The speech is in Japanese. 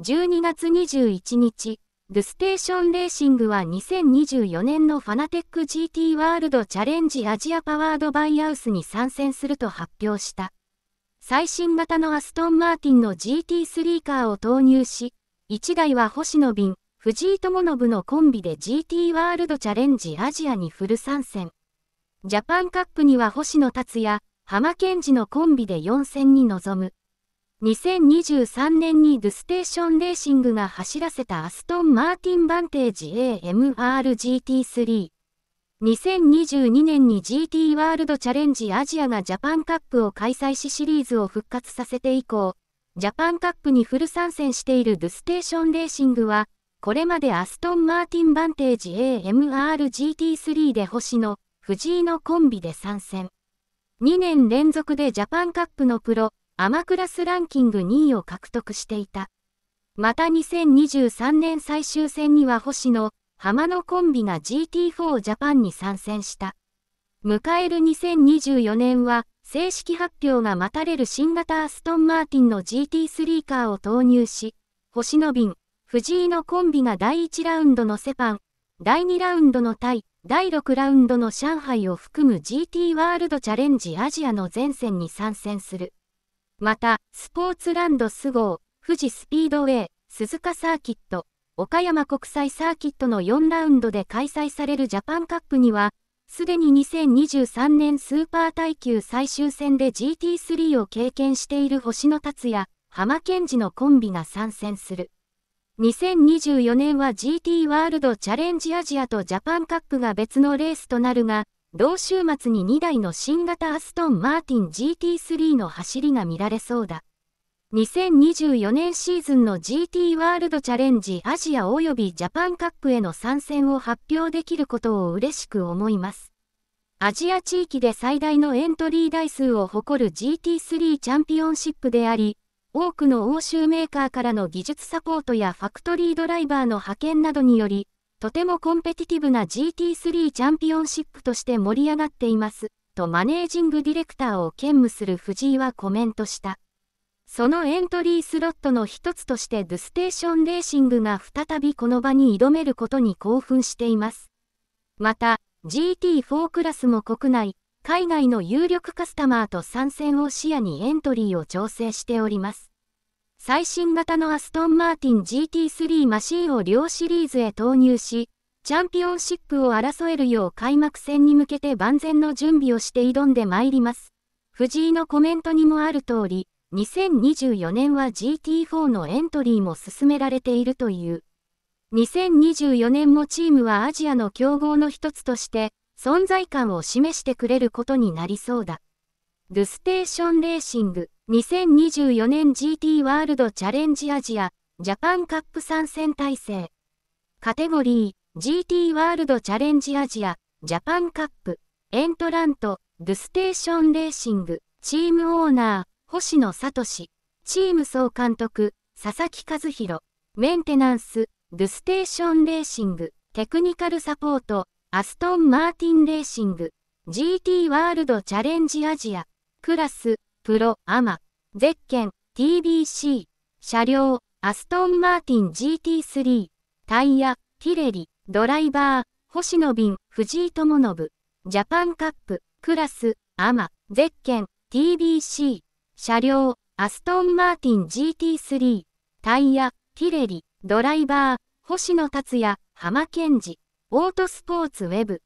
12月21日、ルステーションレーシングは2024年のファナテック GT ワールドチャレンジアジアパワードバイアウスに参戦すると発表した。最新型のアストンマーティンの GT3 カーを投入し、1台は星野瓶、藤井智信のコンビで GT ワールドチャレンジアジアにフル参戦。ジャパンカップには星野達也、浜健二のコンビで4戦に臨む。2023年にドゥステーションレーシングが走らせたアストン・マーティン・バンテージ AMRGT3。2022年に GT ワールドチャレンジアジアがジャパンカップを開催しシリーズを復活させて以降、ジャパンカップにフル参戦しているドゥステーションレーシングは、これまでアストン・マーティン・バンテージ AMRGT3 で星野、藤井のコンビで参戦。2年連続でジャパンカップのプロ、アマクラスランキング2位を獲得していた。また2023年最終戦には星野、浜野コンビが GT4 ジャパンに参戦した。迎える2024年は、正式発表が待たれる新型アストンマーティンの GT3 カーを投入し、星野瓶、藤井のコンビが第1ラウンドのセパン、第2ラウンドのタイ、第6ラウンドの上海を含む GT ワールドチャレンジアジアの前線に参戦する。また、スポーツランドス号、富士スピードウェイ、鈴鹿サーキット、岡山国際サーキットの4ラウンドで開催されるジャパンカップには、すでに2023年スーパー耐久最終戦で GT3 を経験している星野達也、浜健二のコンビが参戦する。2024年は GT ワールドチャレンジアジアとジャパンカップが別のレースとなるが、同週末に2台の新型アストン・マーティン GT3 の走りが見られそうだ。2024年シーズンの GT ワールドチャレンジアジア及びジャパンカップへの参戦を発表できることを嬉しく思います。アジア地域で最大のエントリー台数を誇る GT3 チャンピオンシップであり、多くの欧州メーカーからの技術サポートやファクトリードライバーの派遣などにより、とてもコンペティティブな GT3 チャンピオンシップとして盛り上がっています、とマネージングディレクターを兼務する藤井はコメントした。そのエントリースロットの一つとしてドゥステーションレーシングが再びこの場に挑めることに興奮しています。また、GT4 クラスも国内、海外の有力カスタマーと参戦を視野にエントリーを調整しております。最新型のアストンマーティン GT3 マシンを両シリーズへ投入し、チャンピオンシップを争えるよう開幕戦に向けて万全の準備をして挑んでまいります。藤井のコメントにもある通り、2024年は GT4 のエントリーも進められているという。2024年もチームはアジアの強豪の一つとして、存在感を示してくれることになりそうだ。ルステーションレーシング2024年 GT ワールドチャレンジアジアジャパンカップ参戦体制。カテゴリー GT ワールドチャレンジアジアジャパンカップエントラントドゥステーションレーシングチームオーナー星野聡チーム総監督佐々木和弘メンテナンスドゥステーションレーシングテクニカルサポートアストン・マーティン・レーシング GT ワールドチャレンジアジアクラスプロ、アマ、ゼッケン、TBC、車両、アストンマーティン GT3、タイヤ、ティレリ、ドライバー、星野瓶、藤井智信、ジャパンカップ、クラス、アマ、ゼッケン、TBC、車両、アストンマーティン GT3、タイヤ、ティレリ、ドライバー、星野達也、浜健二、オートスポーツウェブ。